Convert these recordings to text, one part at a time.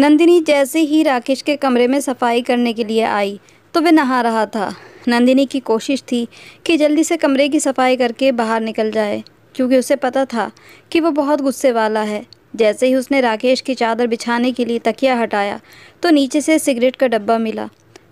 नंदिनी जैसे ही राकेश के कमरे में सफाई करने के लिए आई तो वह नहा रहा था नंदिनी की कोशिश थी कि जल्दी से कमरे की सफाई करके बाहर निकल जाए क्योंकि उसे पता था कि वो बहुत गुस्से वाला है जैसे ही उसने राकेश की चादर बिछाने के लिए तकिया हटाया तो नीचे से सिगरेट का डब्बा मिला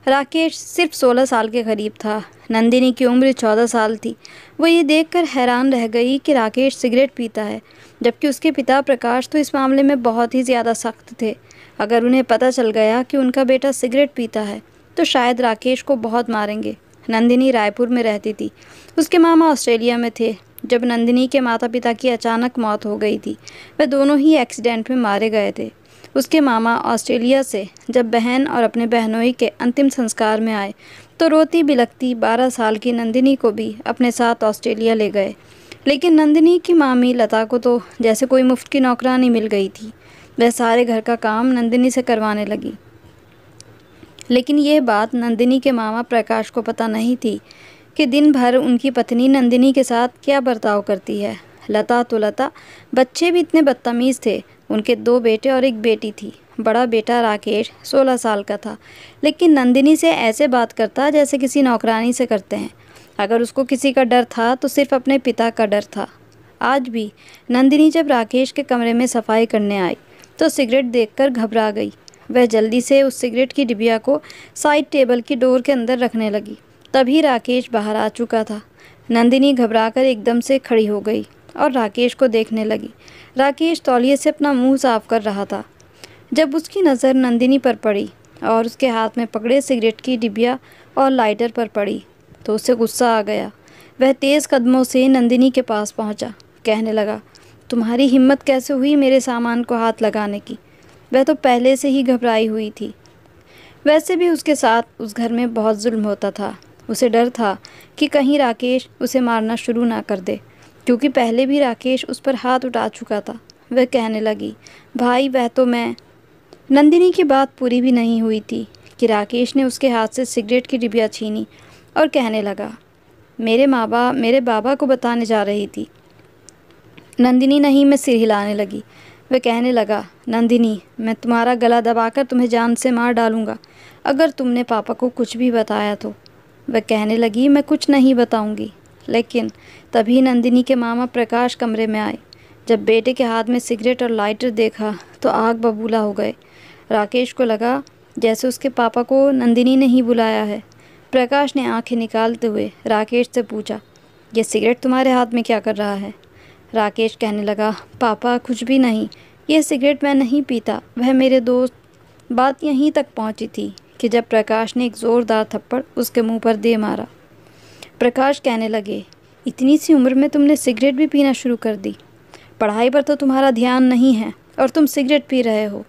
राकेश सिर्फ सोलह साल के करीब था नंदिनी की उम्र चौदह साल थी वो ये देखकर हैरान रह गई कि राकेश सिगरेट पीता है जबकि उसके पिता प्रकाश तो इस मामले में बहुत ही ज़्यादा सख्त थे अगर उन्हें पता चल गया कि उनका बेटा सिगरेट पीता है तो शायद राकेश को बहुत मारेंगे नंदिनी रायपुर में रहती थी उसके मामा ऑस्ट्रेलिया में थे जब नंदिनी के माता पिता की अचानक मौत हो गई थी वे दोनों ही एक्सीडेंट में मारे गए थे उसके मामा ऑस्ट्रेलिया से जब बहन और अपने बहनोई के अंतिम संस्कार में आए तो रोती बिलकती बारह साल की नंदिनी को भी अपने साथ ऑस्ट्रेलिया ले गए लेकिन नंदिनी की मामी लता को तो जैसे कोई मुफ्त की नौकरानी मिल गई थी वह सारे घर का काम नंदिनी से करवाने लगी लेकिन यह बात नंदिनी के मामा प्रकाश को पता नहीं थी कि दिन भर उनकी पत्नी नंदिनी के साथ क्या बर्ताव करती है लता तो लता बच्चे भी इतने बदतमीज़ थे उनके दो बेटे और एक बेटी थी बड़ा बेटा राकेश सोलह साल का था लेकिन नंदिनी से ऐसे बात करता जैसे किसी नौकरानी से करते हैं अगर उसको किसी का डर था तो सिर्फ अपने पिता का डर था आज भी नंदिनी जब राकेश के कमरे में सफाई करने आई तो सिगरेट देखकर घबरा गई वह जल्दी से उस सिगरेट की डिबिया को साइड टेबल की डोर के अंदर रखने लगी तभी राकेश बाहर आ चुका था नंदिनी घबराकर एकदम से खड़ी हो गई और राकेश को देखने लगी राकेश तौलिए से अपना मुंह साफ कर रहा था जब उसकी नज़र नंदिनी पर पड़ी और उसके हाथ में पकड़े सिगरेट की डिबिया और लाइटर पर पड़ी तो उसे गुस्सा आ गया वह तेज़ कदमों से नंदिनी के पास पहुंचा, कहने लगा तुम्हारी हिम्मत कैसे हुई मेरे सामान को हाथ लगाने की वह तो पहले से ही घबराई हुई थी वैसे भी उसके साथ उस घर में बहुत जुल्म होता था उसे डर था कि कहीं राकेश उसे मारना शुरू ना कर दे क्योंकि पहले भी राकेश उस पर हाथ उठा चुका था वह कहने लगी भाई वह तो मैं नंदिनी की बात पूरी भी नहीं हुई थी कि राकेश ने उसके हाथ से सिगरेट की डिबिया छीनी और कहने लगा मेरे माँ बाप मेरे बाबा को बताने जा रही थी नंदिनी नहीं मैं सिर हिलाने लगी वह कहने लगा नंदिनी मैं तुम्हारा गला दबाकर तुम्हें जान से मार डालूँगा अगर तुमने पापा को कुछ भी बताया तो वह कहने लगी मैं कुछ नहीं बताऊँगी लेकिन तभी नंदिनी के मामा प्रकाश कमरे में आए जब बेटे के हाथ में सिगरेट और लाइटर देखा तो आग बबूला हो गए राकेश को लगा जैसे उसके पापा को नंदिनी ने ही बुलाया है प्रकाश ने आंखें निकालते हुए राकेश से पूछा यह सिगरेट तुम्हारे हाथ में क्या कर रहा है राकेश कहने लगा पापा कुछ भी नहीं ये सिगरेट मैं नहीं पीता वह मेरे दोस्त बात यहीं तक पहुंची थी कि जब प्रकाश ने एक ज़ोरदार थप्पड़ उसके मुंह पर दे मारा प्रकाश कहने लगे इतनी सी उम्र में तुमने सिगरेट भी पीना शुरू कर दी पढ़ाई पर तो तुम्हारा ध्यान नहीं है और तुम सिगरेट पी रहे हो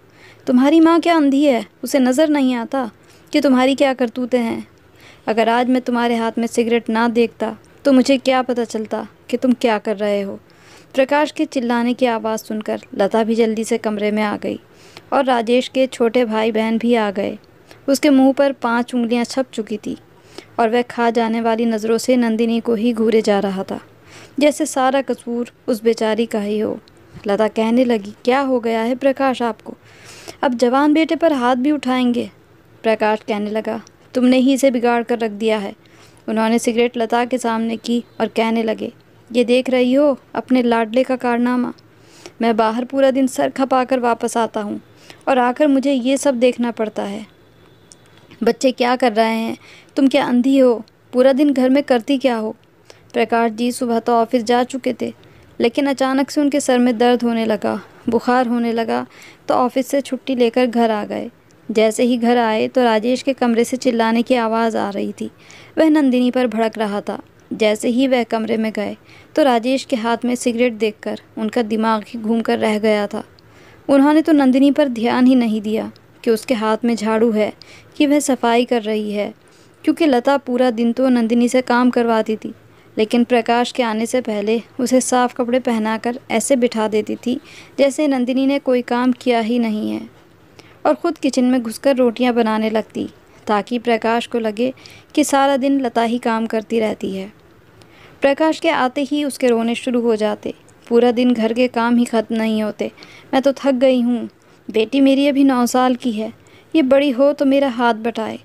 तुम्हारी माँ क्या अंधी है उसे नज़र नहीं आता कि तुम्हारी क्या करतूतें हैं अगर आज मैं तुम्हारे हाथ में सिगरेट ना देखता तो मुझे क्या पता चलता कि तुम क्या कर रहे हो प्रकाश के चिल्लाने की आवाज़ सुनकर लता भी जल्दी से कमरे में आ गई और राजेश के छोटे भाई बहन भी आ गए उसके मुंह पर पांच उंगलियां छप चुकी थी और वह खा जाने वाली नज़रों से नंदिनी को ही घूरे जा रहा था जैसे सारा कसूर उस बेचारी का ही हो लता कहने लगी क्या हो गया है प्रकाश आपको अब जवान बेटे पर हाथ भी उठाएंगे प्रकाश कहने लगा तुमने ही इसे बिगाड़ कर रख दिया है उन्होंने सिगरेट लता के सामने की और कहने लगे ये देख रही हो अपने लाडले का कारनामा मैं बाहर पूरा दिन सर खपा कर वापस आता हूँ और आकर मुझे ये सब देखना पड़ता है बच्चे क्या कर रहे हैं तुम क्या अंधी हो पूरा दिन घर में करती क्या हो प्रकाश जी सुबह तो ऑफिस जा चुके थे लेकिन अचानक से उनके सर में दर्द होने लगा बुखार होने लगा तो ऑफिस से छुट्टी लेकर घर आ गए जैसे ही घर आए तो राजेश के कमरे से चिल्लाने की आवाज़ आ रही थी वह नंदिनी पर भड़क रहा था जैसे ही वह कमरे में गए तो राजेश के हाथ में सिगरेट देखकर उनका दिमाग ही घूम कर रह गया था उन्होंने तो नंदिनी पर ध्यान ही नहीं दिया कि उसके हाथ में झाड़ू है कि वह सफाई कर रही है क्योंकि लता पूरा दिन तो नंदिनी से काम करवाती थी लेकिन प्रकाश के आने से पहले उसे साफ कपड़े पहनाकर ऐसे बिठा देती थी जैसे नंदिनी ने कोई काम किया ही नहीं है और ख़ुद किचन में घुसकर रोटियां बनाने लगती ताकि प्रकाश को लगे कि सारा दिन लता ही काम करती रहती है प्रकाश के आते ही उसके रोने शुरू हो जाते पूरा दिन घर के काम ही ख़त्म नहीं होते मैं तो थक गई हूँ बेटी मेरी अभी नौ साल की है ये बड़ी हो तो मेरा हाथ बटाए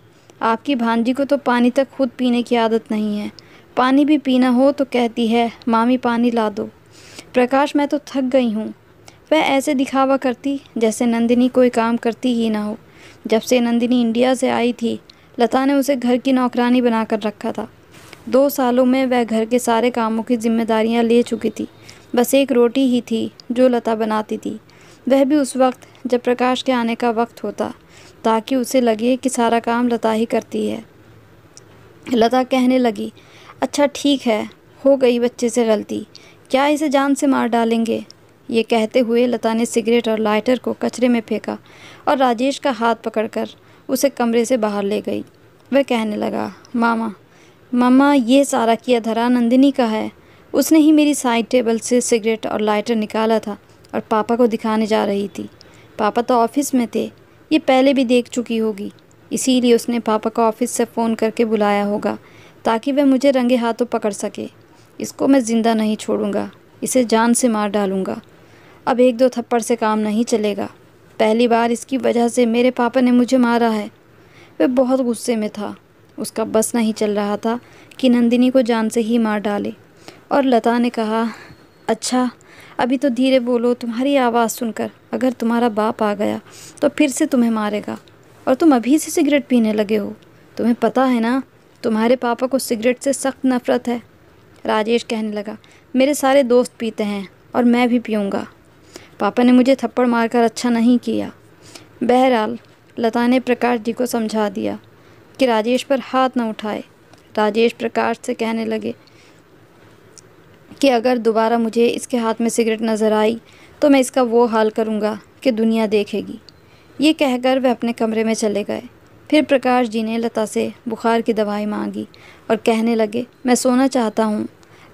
आपकी भांजी को तो पानी तक खुद पीने की आदत नहीं है पानी भी पीना हो तो कहती है मामी पानी ला दो प्रकाश मैं तो थक गई हूँ वह ऐसे दिखावा करती जैसे नंदिनी कोई काम करती ही ना हो जब से नंदिनी इंडिया से आई थी लता ने उसे घर की नौकरानी बनाकर रखा था दो सालों में वह घर के सारे कामों की जिम्मेदारियां ले चुकी थी बस एक रोटी ही थी जो लता बनाती थी वह भी उस वक्त जब प्रकाश के आने का वक्त होता ताकि उसे लगे कि सारा काम लता ही करती है लता कहने लगी अच्छा ठीक है हो गई बच्चे से गलती क्या इसे जान से मार डालेंगे ये कहते हुए लता ने सिगरेट और लाइटर को कचरे में फेंका और राजेश का हाथ पकड़कर उसे कमरे से बाहर ले गई वह कहने लगा मामा मामा ये सारा किया धरा नंदिनी का है उसने ही मेरी साइड टेबल से सिगरेट और लाइटर निकाला था और पापा को दिखाने जा रही थी पापा तो ऑफिस में थे ये पहले भी देख चुकी होगी इसीलिए उसने पापा को ऑफिस से फ़ोन करके बुलाया होगा ताकि वह मुझे रंगे हाथों पकड़ सके इसको मैं ज़िंदा नहीं छोड़ूंगा इसे जान से मार डालूंगा अब एक दो थप्पड़ से काम नहीं चलेगा पहली बार इसकी वजह से मेरे पापा ने मुझे मारा है वह बहुत गुस्से में था उसका बस नहीं चल रहा था कि नंदिनी को जान से ही मार डाले और लता ने कहा अच्छा अभी तो धीरे बोलो तुम्हारी आवाज़ सुनकर अगर तुम्हारा बाप आ गया तो फिर से तुम्हें मारेगा और तुम अभी से सिगरेट पीने लगे हो तुम्हें पता है ना तुम्हारे पापा को सिगरेट से सख्त नफ़रत है राजेश कहने लगा मेरे सारे दोस्त पीते हैं और मैं भी पीऊँगा पापा ने मुझे थप्पड़ मारकर अच्छा नहीं किया बहरहाल लता ने प्रकाश जी को समझा दिया कि राजेश पर हाथ न उठाए राजेश प्रकाश से कहने लगे कि अगर दोबारा मुझे इसके हाथ में सिगरेट नज़र आई तो मैं इसका वो हाल करूँगा कि दुनिया देखेगी ये कहकर वह अपने कमरे में चले गए फिर प्रकाश जी ने लता से बुखार की दवाई मांगी और कहने लगे मैं सोना चाहता हूँ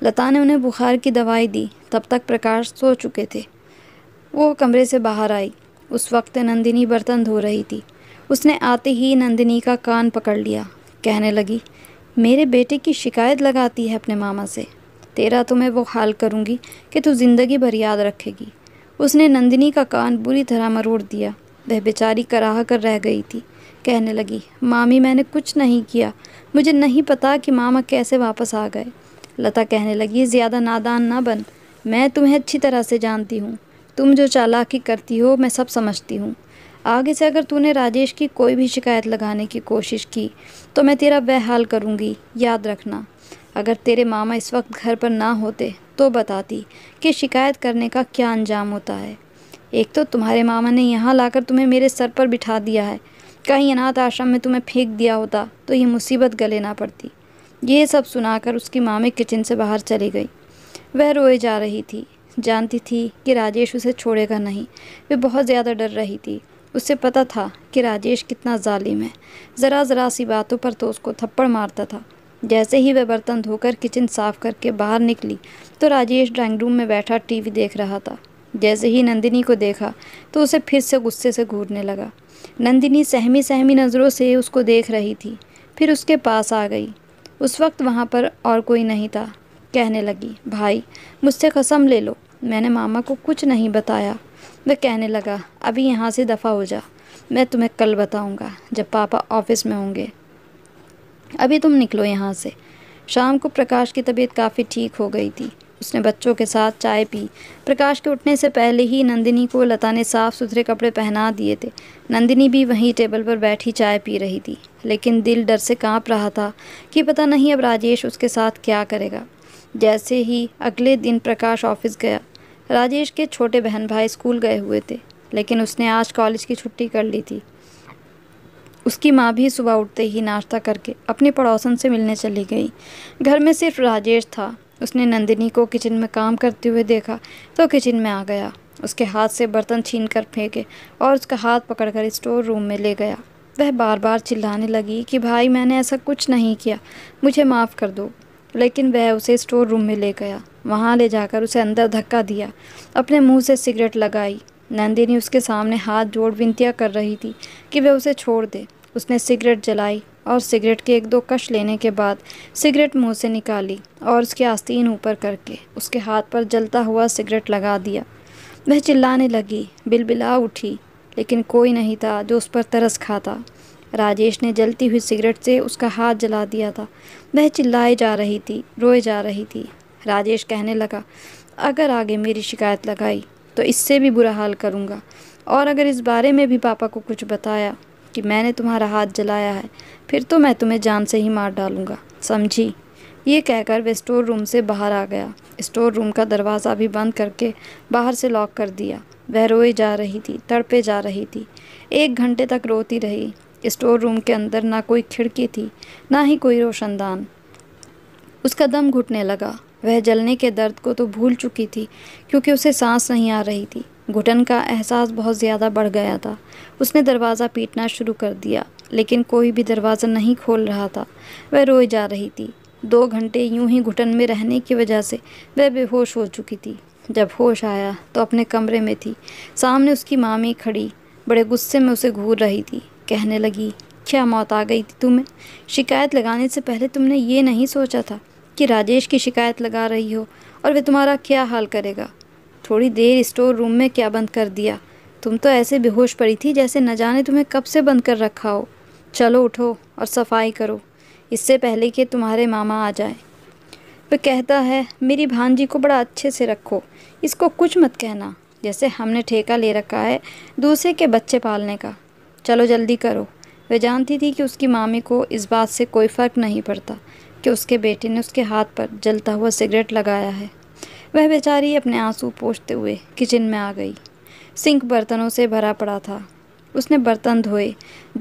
लता ने उन्हें बुखार की दवाई दी तब तक प्रकाश सो चुके थे वो कमरे से बाहर आई उस वक्त नंदिनी बर्तन धो रही थी उसने आते ही नंदिनी का कान पकड़ लिया कहने लगी मेरे बेटे की शिकायत लगाती है अपने मामा से तेरा तो मैं वो हाल करूँगी कि तू ज़िंदगी भर याद रखेगी उसने नंदिनी का कान बुरी तरह मरोड़ दिया वह बेचारी कराह कर रह गई थी कहने लगी मामी मैंने कुछ नहीं किया मुझे नहीं पता कि मामा कैसे वापस आ गए लता कहने लगी ज़्यादा नादान ना बन मैं तुम्हें अच्छी तरह से जानती हूँ तुम जो चालाकी करती हो मैं सब समझती हूँ आगे से अगर तूने राजेश की कोई भी शिकायत लगाने की कोशिश की तो मैं तेरा बेहाल करूँगी याद रखना अगर तेरे मामा इस वक्त घर पर ना होते तो बताती कि शिकायत करने का क्या अंजाम होता है एक तो तुम्हारे मामा ने यहाँ लाकर तुम्हें मेरे सर पर बिठा दिया है कहीं अनाथ आश्रम में तुम्हें फेंक दिया होता तो ये मुसीबत गले ना पड़ती ये सब सुनाकर उसकी मामे किचन से बाहर चली गई वह रोए जा रही थी जानती थी कि राजेश उसे छोड़ेगा नहीं वे बहुत ज़्यादा डर रही थी उसे पता था कि राजेश कितना जालिम है ज़रा ज़रा सी बातों पर तो उसको थप्पड़ मारता था जैसे ही वह बर्तन धोकर किचन साफ करके बाहर निकली तो राजेश ड्राइंग रूम में बैठा टीवी देख रहा था जैसे ही नंदिनी को देखा तो उसे फिर से गुस्से से घूरने लगा नंदिनी सहमी सहमी नज़रों से उसको देख रही थी फिर उसके पास आ गई उस वक्त वहाँ पर और कोई नहीं था कहने लगी भाई मुझसे कसम ले लो मैंने मामा को कुछ नहीं बताया वह कहने लगा अभी यहाँ से दफ़ा हो जा मैं तुम्हें कल बताऊँगा जब पापा ऑफिस में होंगे अभी तुम निकलो यहाँ से शाम को प्रकाश की तबीयत काफ़ी ठीक हो गई थी उसने बच्चों के साथ चाय पी प्रकाश के उठने से पहले ही नंदिनी को लता ने साफ़ सुथरे कपड़े पहना दिए थे नंदिनी भी वहीं टेबल पर बैठी चाय पी रही थी लेकिन दिल डर से कांप रहा था कि पता नहीं अब राजेश उसके साथ क्या करेगा जैसे ही अगले दिन प्रकाश ऑफिस गया राजेश के छोटे बहन भाई स्कूल गए हुए थे लेकिन उसने आज कॉलेज की छुट्टी कर ली थी उसकी माँ भी सुबह उठते ही नाश्ता करके अपने पड़ोसन से मिलने चली गई घर में सिर्फ राजेश था उसने नंदिनी को किचन में काम करते हुए देखा तो किचन में आ गया उसके हाथ से बर्तन छीन कर फेंके और उसका हाथ पकड़कर स्टोर रूम में ले गया वह बार बार चिल्लाने लगी कि भाई मैंने ऐसा कुछ नहीं किया मुझे माफ़ कर दो लेकिन वह उसे स्टोर रूम में ले गया वहाँ ले जाकर उसे अंदर धक्का दिया अपने मुंह से सिगरेट लगाई नंदिनी उसके सामने हाथ जोड़ विनतियाँ कर रही थी कि वह उसे छोड़ दे उसने सिगरेट जलाई और सिगरेट के एक दो कश लेने के बाद सिगरेट मुंह से निकाली और उसके आस्तीन ऊपर करके उसके हाथ पर जलता हुआ सिगरेट लगा दिया वह चिल्लाने लगी बिलबिला उठी लेकिन कोई नहीं था जो उस पर तरस खाता राजेश ने जलती हुई सिगरेट से उसका हाथ जला दिया था वह चिल्लाए जा रही थी रोए जा रही थी राजेश कहने लगा अगर आगे मेरी शिकायत लगाई तो इससे भी बुरा हाल करूँगा और अगर इस बारे में भी पापा को कुछ बताया कि मैंने तुम्हारा हाथ जलाया है फिर तो मैं तुम्हें जान से ही मार डालूँगा समझी ये कहकर वह स्टोर रूम से बाहर आ गया स्टोर रूम का दरवाज़ा भी बंद करके बाहर से लॉक कर दिया वह रोए जा रही थी तड़पे जा रही थी एक घंटे तक रोती रही स्टोर रूम के अंदर ना कोई खिड़की थी ना ही कोई रोशनदान उसका दम घुटने लगा वह जलने के दर्द को तो भूल चुकी थी क्योंकि उसे सांस नहीं आ रही थी घुटन का एहसास बहुत ज़्यादा बढ़ गया था उसने दरवाज़ा पीटना शुरू कर दिया लेकिन कोई भी दरवाज़ा नहीं खोल रहा था वह रोई जा रही थी दो घंटे यूं ही घुटन में रहने की वजह से वह बेहोश हो चुकी थी जब होश आया तो अपने कमरे में थी सामने उसकी मामी खड़ी बड़े गुस्से में उसे घूर रही थी कहने लगी क्या मौत आ गई थी तुम्हें शिकायत लगाने से पहले तुमने ये नहीं सोचा था कि राजेश की शिकायत लगा रही हो और वे तुम्हारा क्या हाल करेगा थोड़ी देर स्टोर रूम में क्या बंद कर दिया तुम तो ऐसे बेहोश पड़ी थी जैसे न जाने तुम्हें कब से बंद कर रखा हो चलो उठो और सफाई करो इससे पहले कि तुम्हारे मामा आ जाए वह कहता है मेरी भांजी को बड़ा अच्छे से रखो इसको कुछ मत कहना जैसे हमने ठेका ले रखा है दूसरे के बच्चे पालने का चलो जल्दी करो वह जानती थी कि उसकी मामी को इस बात से कोई फ़र्क नहीं पड़ता कि उसके बेटे ने उसके हाथ पर जलता हुआ सिगरेट लगाया है वह बेचारी अपने आंसू पोछते हुए किचन में आ गई सिंक बर्तनों से भरा पड़ा था उसने बर्तन धोए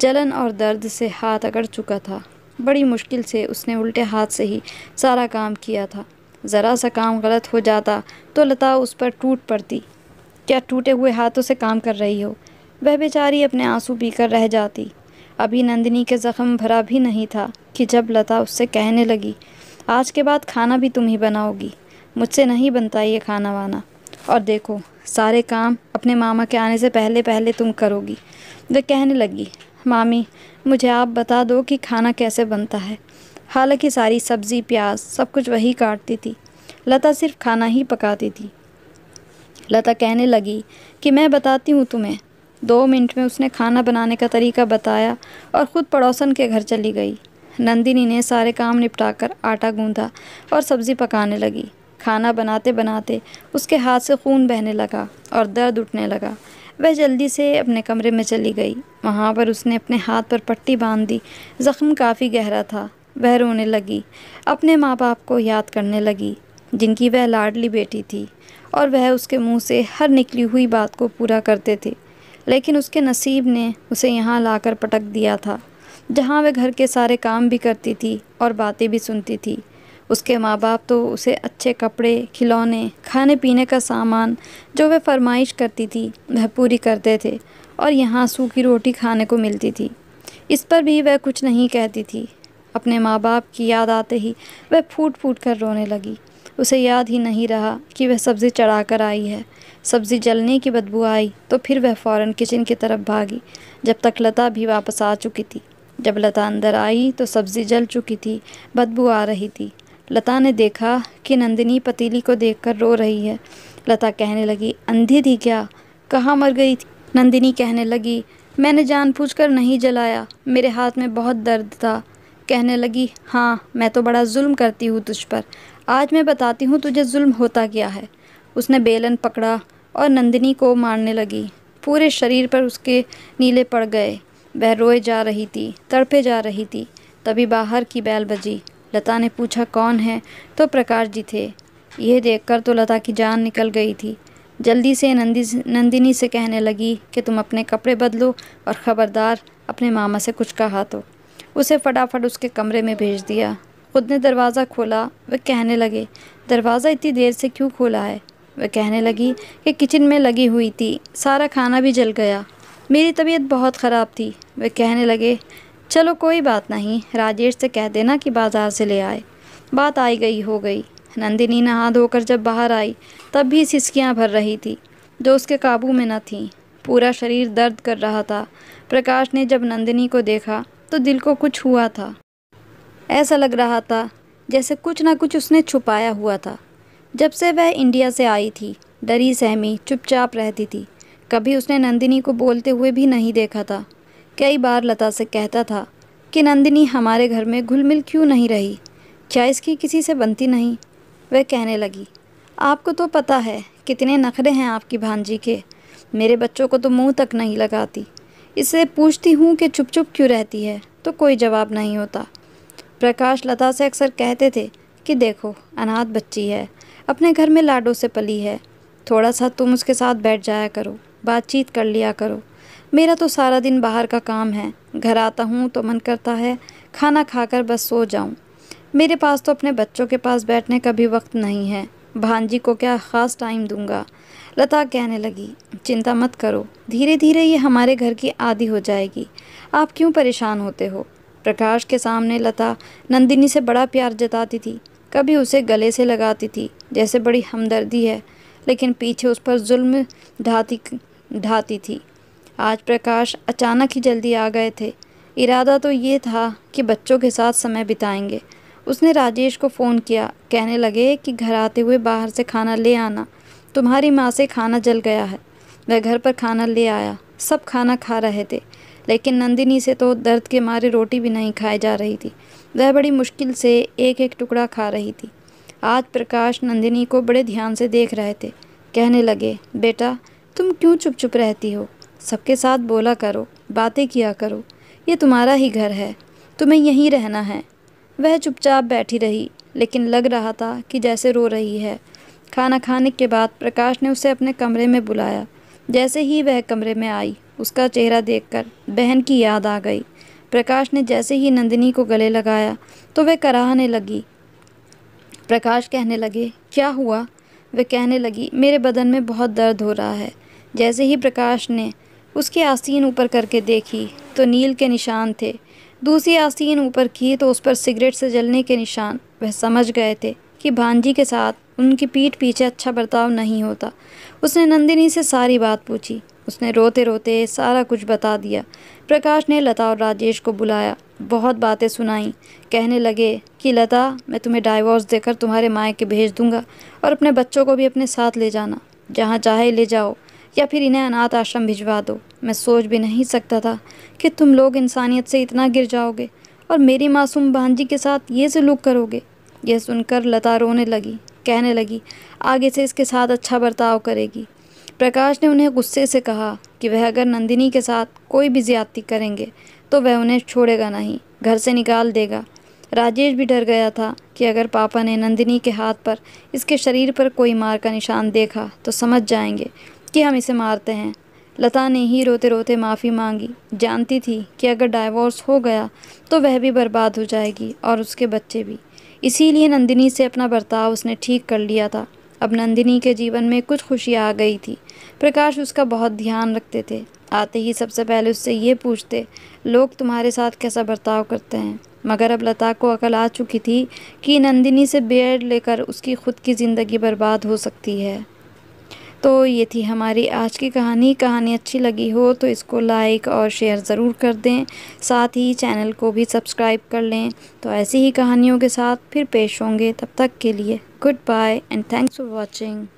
जलन और दर्द से हाथ अकड़ चुका था बड़ी मुश्किल से उसने उल्टे हाथ से ही सारा काम किया था ज़रा सा काम गलत हो जाता तो लता उस पर टूट पड़ती क्या टूटे हुए हाथों से काम कर रही हो वह बेचारी अपने आंसू पीकर रह जाती अभी नंदिनी के ज़ख्म भरा भी नहीं था कि जब लता उससे कहने लगी आज के बाद खाना भी तुम ही बनाओगी मुझसे नहीं बनता ये खाना वाना और देखो सारे काम अपने मामा के आने से पहले पहले तुम करोगी वह कहने लगी मामी मुझे आप बता दो कि खाना कैसे बनता है हालांकि सारी सब्ज़ी प्याज सब कुछ वही काटती थी लता सिर्फ खाना ही पकाती थी लता कहने लगी कि मैं बताती हूँ तुम्हें दो मिनट में उसने खाना बनाने का तरीका बताया और ख़ुद पड़ोसन के घर चली गई नंदिनी ने सारे काम निपटाकर आटा गूंधा और सब्ज़ी पकाने लगी खाना बनाते बनाते उसके हाथ से खून बहने लगा और दर्द उठने लगा वह जल्दी से अपने कमरे में चली गई वहाँ पर उसने अपने हाथ पर पट्टी बांध दी ज़ख्म काफ़ी गहरा था वह रोने लगी अपने माँ बाप को याद करने लगी जिनकी वह लाडली बेटी थी और वह उसके मुँह से हर निकली हुई बात को पूरा करते थे लेकिन उसके नसीब ने उसे यहाँ लाकर पटक दिया था जहाँ वह घर के सारे काम भी करती थी और बातें भी सुनती थी उसके माँ बाप तो उसे अच्छे कपड़े खिलौने खाने पीने का सामान जो वह फरमाइश करती थी वह पूरी करते थे और यहाँ सूखी रोटी खाने को मिलती थी इस पर भी वह कुछ नहीं कहती थी अपने माँ बाप की याद आते ही वह फूट फूट कर रोने लगी उसे याद ही नहीं रहा कि वह सब्ज़ी चढ़ा कर आई है सब्ज़ी जलने की बदबू आई तो फिर वह फ़ौरन किचन की तरफ भागी जब तक लता भी वापस आ चुकी थी जब लता अंदर आई तो सब्ज़ी जल चुकी थी बदबू आ रही थी लता ने देखा कि नंदिनी पतीली को देखकर रो रही है लता कहने लगी अंधी थी क्या कहाँ मर गई थी नंदिनी कहने लगी मैंने जानबूझकर नहीं जलाया मेरे हाथ में बहुत दर्द था कहने लगी हाँ मैं तो बड़ा जुल्म करती हूँ तुझ पर आज मैं बताती हूँ तुझे जुल्म होता क्या है उसने बेलन पकड़ा और नंदिनी को मारने लगी पूरे शरीर पर उसके नीले पड़ गए वह रोए जा रही थी तड़पे जा रही थी तभी बाहर की बैल बजी लता ने पूछा कौन है तो प्रकाश जी थे यह देखकर तो लता की जान निकल गई थी जल्दी से नंदी नंदिनी से कहने लगी कि तुम अपने कपड़े बदलो और ख़बरदार अपने मामा से कुछ कहा तो उसे फटाफट उसके कमरे में भेज दिया खुद ने दरवाज़ा खोला वह कहने लगे दरवाज़ा इतनी देर से क्यों खोला है वह कहने लगी कि किचन में लगी हुई थी सारा खाना भी जल गया मेरी तबीयत बहुत ख़राब थी वह कहने लगे चलो कोई बात नहीं राजेश से कह देना कि बाज़ार से ले आए बात आई गई हो गई नंदिनी नहा धोकर जब बाहर आई तब भी सिसकियाँ भर रही थी जो उसके काबू में न थीं पूरा शरीर दर्द कर रहा था प्रकाश ने जब नंदिनी को देखा तो दिल को कुछ हुआ था ऐसा लग रहा था जैसे कुछ ना कुछ उसने छुपाया हुआ था जब से वह इंडिया से आई थी डरी सहमी चुपचाप रहती थी कभी उसने नंदिनी को बोलते हुए भी नहीं देखा था कई बार लता से कहता था कि नंदिनी हमारे घर में घुल मिल क्यों नहीं रही क्या इसकी किसी से बनती नहीं वह कहने लगी आपको तो पता है कितने नखरे हैं आपकी भांजी के मेरे बच्चों को तो मुंह तक नहीं लगाती इससे पूछती हूँ कि चुप चुप क्यों रहती है तो कोई जवाब नहीं होता प्रकाश लता से अक्सर कहते थे कि देखो अनाथ बच्ची है अपने घर में लाडो से पली है थोड़ा सा तुम उसके साथ बैठ जाया करो बातचीत कर लिया करो मेरा तो सारा दिन बाहर का काम है घर आता हूँ तो मन करता है खाना खाकर बस सो जाऊँ मेरे पास तो अपने बच्चों के पास बैठने का भी वक्त नहीं है भांजी को क्या ख़ास टाइम दूंगा लता कहने लगी चिंता मत करो धीरे धीरे ये हमारे घर की आदि हो जाएगी आप क्यों परेशान होते हो प्रकाश के सामने लता नंदिनी से बड़ा प्यार जताती थी कभी उसे गले से लगाती थी जैसे बड़ी हमदर्दी है लेकिन पीछे उस पर जुल्म ढाती ढाती थी आज प्रकाश अचानक ही जल्दी आ गए थे इरादा तो ये था कि बच्चों के साथ समय बिताएंगे उसने राजेश को फ़ोन किया कहने लगे कि घर आते हुए बाहर से खाना ले आना तुम्हारी माँ से खाना जल गया है वह घर पर खाना ले आया सब खाना खा रहे थे लेकिन नंदिनी से तो दर्द के मारे रोटी भी नहीं खाई जा रही थी वह बड़ी मुश्किल से एक एक टुकड़ा खा रही थी आज प्रकाश नंदिनी को बड़े ध्यान से देख रहे थे कहने लगे बेटा तुम क्यों चुप चुप रहती हो सबके साथ बोला करो बातें किया करो ये तुम्हारा ही घर है तुम्हें यहीं रहना है वह चुपचाप बैठी रही लेकिन लग रहा था कि जैसे रो रही है खाना खाने के बाद प्रकाश ने उसे अपने कमरे में बुलाया जैसे ही वह कमरे में आई उसका चेहरा देखकर बहन की याद आ गई प्रकाश ने जैसे ही नंदिनी को गले लगाया तो वह कराहने लगी प्रकाश कहने लगे क्या हुआ वह कहने लगी मेरे बदन में बहुत दर्द हो रहा है जैसे ही प्रकाश ने उसके आस्तीन ऊपर करके देखी तो नील के निशान थे दूसरी आस्तीन ऊपर की तो उस पर सिगरेट से जलने के निशान वह समझ गए थे कि भांजी के साथ उनकी पीठ पीछे अच्छा बर्ताव नहीं होता उसने नंदिनी से सारी बात पूछी उसने रोते रोते सारा कुछ बता दिया प्रकाश ने लता और राजेश को बुलाया बहुत बातें सुनाई कहने लगे कि लता मैं तुम्हें डाइवोर्स देकर तुम्हारे मायके भेज दूंगा और अपने बच्चों को भी अपने साथ ले जाना जहाँ चाहे ले जाओ या फिर इन्हें अनाथ आश्रम भिजवा दो मैं सोच भी नहीं सकता था कि तुम लोग इंसानियत से इतना गिर जाओगे और मेरी मासूम भांजी के साथ ये सलूक करोगे यह सुनकर लता रोने लगी कहने लगी आगे से इसके साथ अच्छा बर्ताव करेगी प्रकाश ने उन्हें गुस्से से कहा कि वह अगर नंदिनी के साथ कोई भी ज्यादती करेंगे तो वह उन्हें छोड़ेगा नहीं घर से निकाल देगा राजेश भी डर गया था कि अगर पापा ने नंदिनी के हाथ पर इसके शरीर पर कोई मार का निशान देखा तो समझ जाएंगे कि हम इसे मारते हैं लता ने ही रोते रोते माफ़ी मांगी जानती थी कि अगर डाइवोर्स हो गया तो वह भी बर्बाद हो जाएगी और उसके बच्चे भी इसीलिए नंदिनी से अपना बर्ताव उसने ठीक कर लिया था अब नंदिनी के जीवन में कुछ खुशी आ गई थी प्रकाश उसका बहुत ध्यान रखते थे आते ही सबसे पहले उससे ये पूछते लोग तुम्हारे साथ कैसा बर्ताव करते हैं मगर अब लता को अकल आ चुकी थी कि नंदिनी से बेड लेकर उसकी खुद की ज़िंदगी बर्बाद हो सकती है तो ये थी हमारी आज की कहानी कहानी अच्छी लगी हो तो इसको लाइक और शेयर ज़रूर कर दें साथ ही चैनल को भी सब्सक्राइब कर लें तो ऐसी ही कहानियों के साथ फिर पेश होंगे तब तक के लिए Goodbye and thanks for watching.